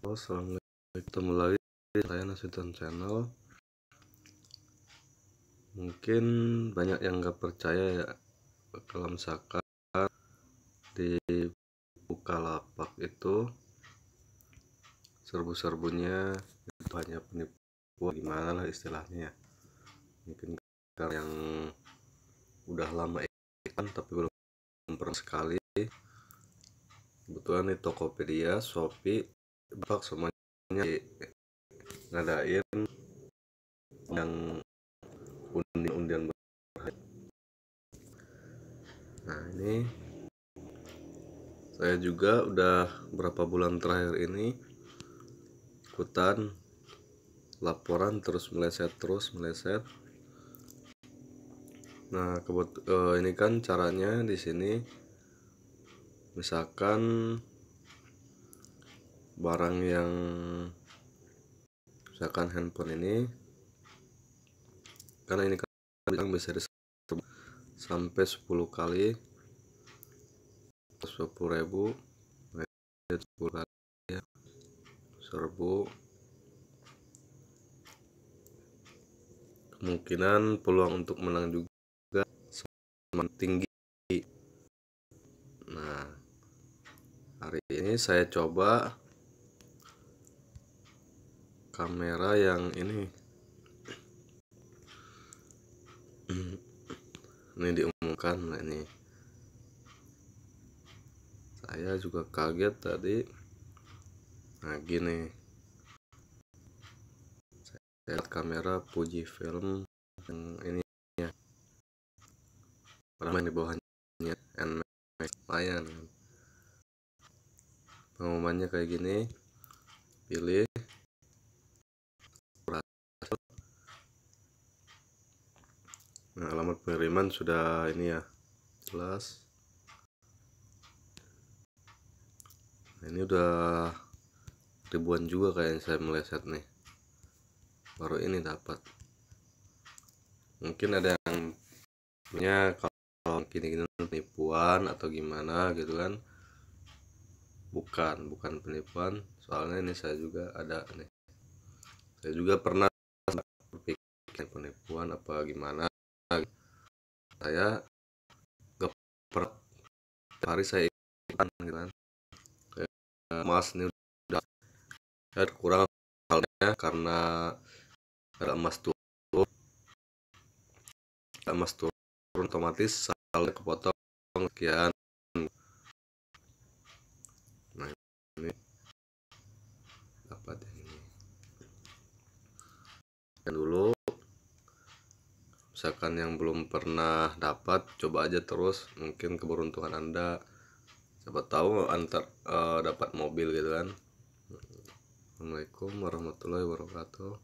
Halo, selamat Ketemu lagi di saya Nasution Channel Mungkin banyak yang nggak percaya ya Kalau misalkan di Bukalapak itu Serbu-serbunya itu hanya penipuan Gimana lah istilahnya ya Mungkin karena yang udah lama ikan tapi belum pernah sekali kebetulan di Tokopedia, Shopee Bak semuanya ngadain yang undian-undian Nah ini saya juga udah berapa bulan terakhir ini ikutan laporan terus meleset terus meleset. Nah kebut uh, ini kan caranya di sini misalkan barang yang misalkan handphone ini karena ini kan bisa disebar sampai 10 kali 10 ribu 10 kali ya. serbu kemungkinan peluang untuk menang juga semakin tinggi nah hari ini saya coba kamera yang ini ini diumumkan nah ini saya juga kaget tadi nah gini saya lihat kamera Fuji film yang ini ya ramai di bawahnya NMAX lumayan pengumumannya kayak gini pilih Nah, alamat pengiriman sudah ini ya. Jelas. Nah, ini udah ribuan juga kayaknya saya meleset nih. Baru ini dapat. Mungkin ada yang punya kalau gini-gini penipuan atau gimana gitu kan. Bukan, bukan penipuan. Soalnya ini saya juga ada nih. Saya juga pernah berpikir penipuan apa gimana saya nggak per hari saya ikutan gitu kan emas ini udah ya, kurang halnya karena ada emas turun emas turun otomatis saldo kepotong sekian misalkan yang belum pernah dapat coba aja terus mungkin keberuntungan anda siapa tahu antar uh, dapat mobil gitu kan Assalamualaikum warahmatullahi wabarakatuh